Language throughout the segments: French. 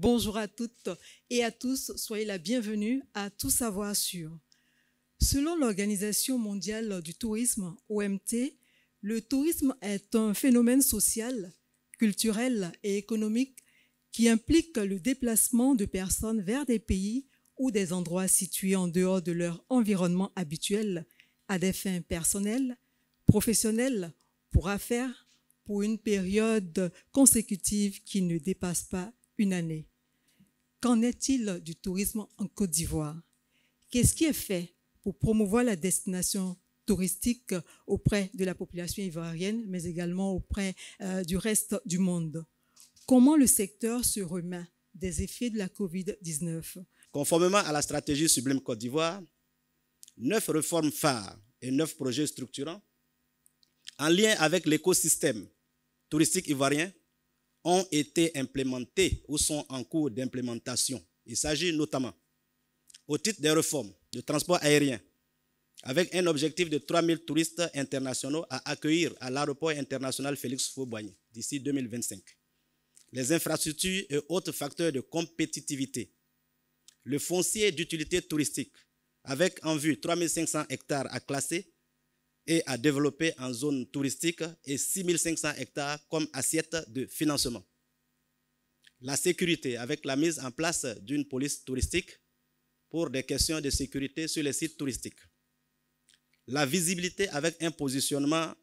Bonjour à toutes et à tous, soyez la bienvenue à Tout savoir sur. Selon l'Organisation mondiale du tourisme, OMT, le tourisme est un phénomène social, culturel et économique qui implique le déplacement de personnes vers des pays ou des endroits situés en dehors de leur environnement habituel à des fins personnelles, professionnelles, pour affaires, pour une période consécutive qui ne dépasse pas une année. Qu'en est-il du tourisme en Côte d'Ivoire Qu'est-ce qui est fait pour promouvoir la destination touristique auprès de la population ivoirienne, mais également auprès euh, du reste du monde Comment le secteur se remet des effets de la COVID-19 Conformément à la stratégie Sublime Côte d'Ivoire, neuf réformes phares et neuf projets structurants en lien avec l'écosystème touristique ivoirien ont été implémentés ou sont en cours d'implémentation. Il s'agit notamment, au titre des réformes de transport aérien, avec un objectif de 3 000 touristes internationaux à accueillir à l'aéroport international Félix Fauboigny d'ici 2025. Les infrastructures et autres facteurs de compétitivité. Le foncier d'utilité touristique, avec en vue 3 500 hectares à classer et à développer en zone touristique et 6500 hectares comme assiette de financement. La sécurité avec la mise en place d'une police touristique pour des questions de sécurité sur les sites touristiques. La visibilité avec un positionnement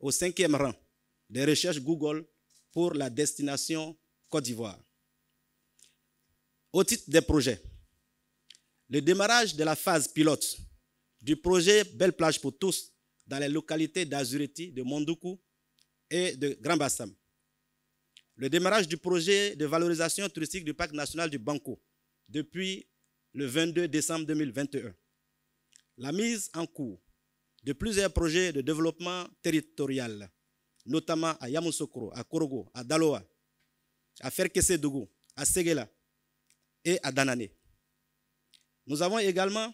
au cinquième rang des recherches Google pour la destination Côte d'Ivoire. Au titre des projets, le démarrage de la phase pilote du projet Belle Plage pour tous dans les localités d'Azureti, de Mondoukou et de Grand Bassam. Le démarrage du projet de valorisation touristique du parc national du Banco depuis le 22 décembre 2021. La mise en cours de plusieurs projets de développement territorial, notamment à Yamoussoukro, à Korogo, à Daloa, à ferkese à Seguela et à Danané. Nous avons également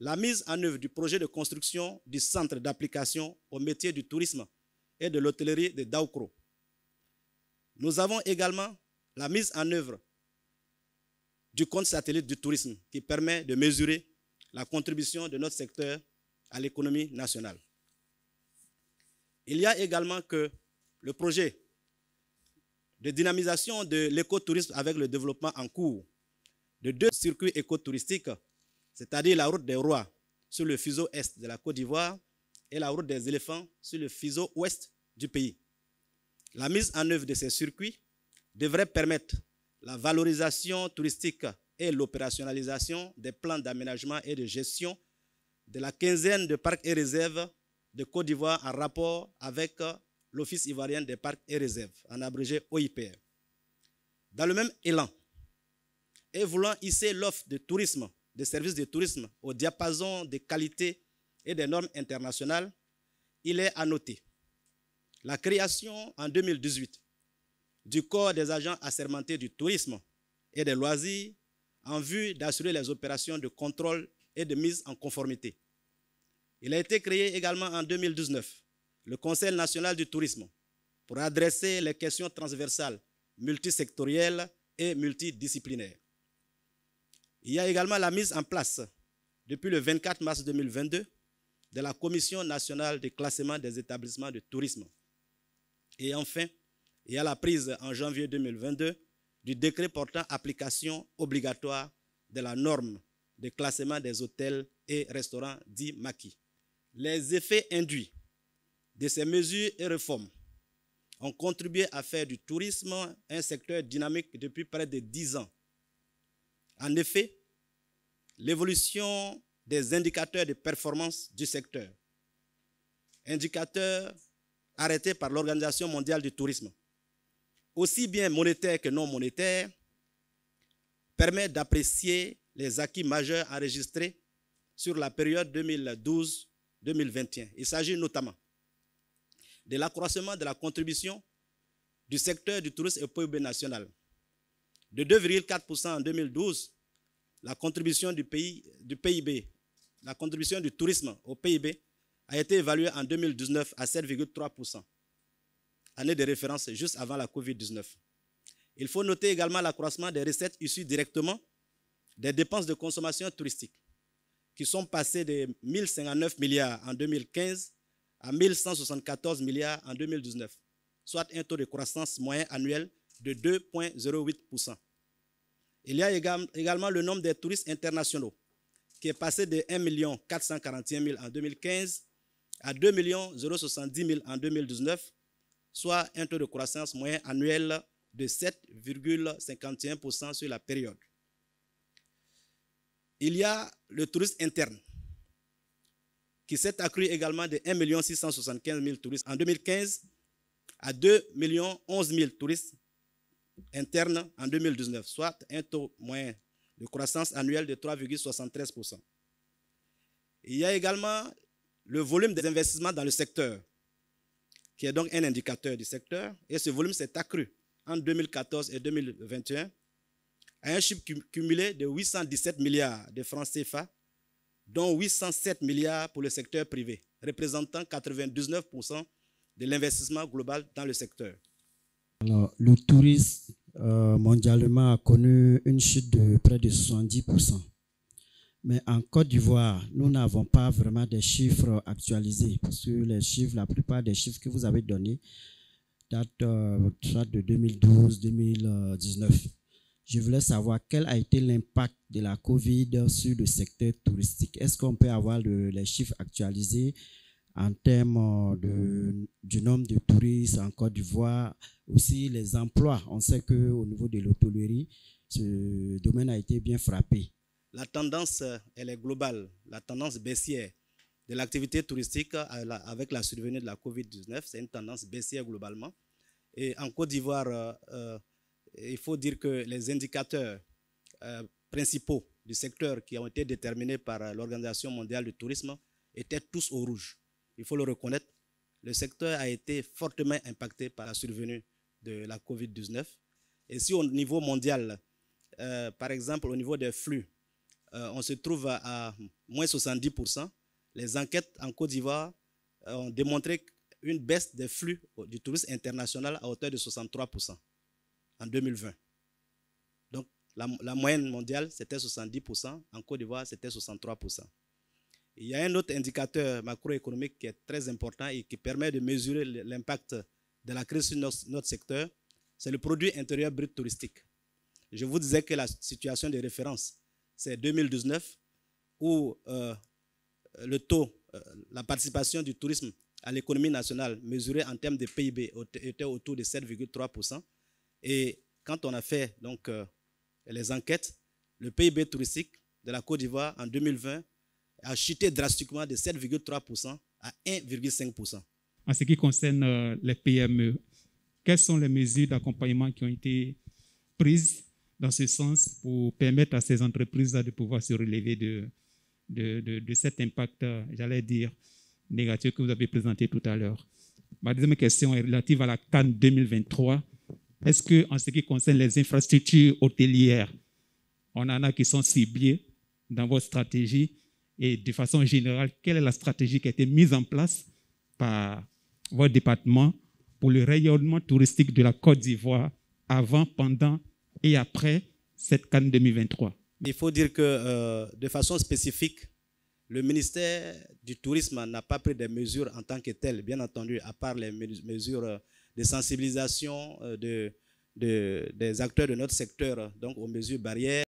la mise en œuvre du projet de construction du centre d'application au métier du tourisme et de l'hôtellerie de Daoukro. Nous avons également la mise en œuvre du compte satellite du tourisme qui permet de mesurer la contribution de notre secteur à l'économie nationale. Il y a également que le projet de dynamisation de l'écotourisme avec le développement en cours de deux circuits écotouristiques c'est-à-dire la route des rois sur le fuseau est de la Côte d'Ivoire et la route des éléphants sur le fuseau ouest du pays. La mise en œuvre de ces circuits devrait permettre la valorisation touristique et l'opérationnalisation des plans d'aménagement et de gestion de la quinzaine de parcs et réserves de Côte d'Ivoire en rapport avec euh, l'Office ivoirien des parcs et réserves, en abrégé OIPR. Dans le même élan, et voulant hisser l'offre de tourisme des services de tourisme au diapason des qualités et des normes internationales, il est à noter la création en 2018 du corps des agents assermentés du tourisme et des loisirs en vue d'assurer les opérations de contrôle et de mise en conformité. Il a été créé également en 2019 le Conseil national du tourisme pour adresser les questions transversales, multisectorielles et multidisciplinaires. Il y a également la mise en place, depuis le 24 mars 2022, de la Commission nationale de classement des établissements de tourisme. Et enfin, il y a la prise en janvier 2022 du décret portant application obligatoire de la norme de classement des hôtels et restaurants dits maquis. Les effets induits de ces mesures et réformes ont contribué à faire du tourisme un secteur dynamique depuis près de 10 ans en effet, l'évolution des indicateurs de performance du secteur, indicateurs arrêtés par l'Organisation mondiale du tourisme, aussi bien monétaires que non monétaires, permet d'apprécier les acquis majeurs enregistrés sur la période 2012-2021. Il s'agit notamment de l'accroissement de la contribution du secteur du tourisme au PIB national, de 2,4% en 2012, la contribution du, pays, du PIB, la contribution du tourisme au PIB a été évaluée en 2019 à 7,3%, année de référence juste avant la COVID-19. Il faut noter également l'accroissement des recettes issues directement des dépenses de consommation touristique, qui sont passées de 1059 milliards en 2015 à 1174 milliards en 2019, soit un taux de croissance moyen annuel de 2,08%. Il y a également le nombre des touristes internationaux, qui est passé de 1 441 en 2015 à 2 070 en 2019, soit un taux de croissance moyen annuel de 7,51% sur la période. Il y a le tourisme interne, qui s'est accru également de 1 675 000 touristes en 2015 à 2 011 000 touristes interne en 2019, soit un taux moyen de croissance annuelle de 3,73%. Il y a également le volume des investissements dans le secteur, qui est donc un indicateur du secteur, et ce volume s'est accru en 2014 et 2021 à un chiffre cumulé de 817 milliards de francs CFA, dont 807 milliards pour le secteur privé, représentant 99% de l'investissement global dans le secteur. Alors, le tourisme euh, mondialement a connu une chute de près de 70%. Mais en Côte d'Ivoire, nous n'avons pas vraiment des chiffres actualisés, parce les chiffres, la plupart des chiffres que vous avez donnés datent euh, de 2012-2019. Je voulais savoir quel a été l'impact de la COVID sur le secteur touristique. Est-ce qu'on peut avoir les chiffres actualisés en termes de, du nombre de touristes en Côte d'Ivoire, aussi les emplois. On sait qu'au niveau de l'hôtellerie, ce domaine a été bien frappé. La tendance, euh, elle est globale, la tendance baissière de l'activité touristique avec la survenue de la COVID-19, c'est une tendance baissière globalement. Et en Côte d'Ivoire, euh, euh, il faut dire que les indicateurs principaux du secteur qui ont été déterminés par l'Organisation mondiale du tourisme étaient tous au rouge il faut le reconnaître, le secteur a été fortement impacté par la survenue de la COVID-19. Et si au niveau mondial, euh, par exemple au niveau des flux, euh, on se trouve à, moins 70%, les enquêtes en Côte d'Ivoire euh, ont démontré une baisse des flux du tourisme international à hauteur de 63% en 2020. Donc la, la moyenne mondiale, c'était 70%, en Côte d'Ivoire, c'était 63%. Il y a un autre indicateur macroéconomique qui est très important et qui permet de mesurer l'impact de la crise sur notre, secteur, c'est le produit intérieur brut touristique. Je vous disais que la situation de référence, c'est 2019, où euh, le taux, euh, la participation du tourisme à l'économie nationale mesurée en termes de PIB était autour de 7,3%. Et quand on a fait donc, euh, les enquêtes, le PIB touristique de la Côte d'Ivoire en 2020 a chuté drastiquement de 7,3% à 1,5%. En ce qui concerne euh, les PME, quelles sont les mesures d'accompagnement qui ont été prises dans ce sens pour permettre à ces entreprises de pouvoir se relever de, de, de, cet impact, euh, j'allais dire, négatif que vous avez présenté tout à l'heure Ma deuxième question est relative à la CAN 2023. Est-ce que, en ce qui concerne les infrastructures hôtelières, on en a qui sont ciblées dans votre stratégie et de façon générale, quelle est la stratégie qui a été mise en place par votre département pour le rayonnement touristique de la Côte d'Ivoire avant, pendant et après cette Cannes 2023 Il faut dire que euh, de façon spécifique, le ministère du Tourisme n'a pas pris des mesures en tant que telles, bien entendu, à part les mesures euh, de sensibilisation euh, de, des acteurs de notre secteur, donc aux mesures barrières.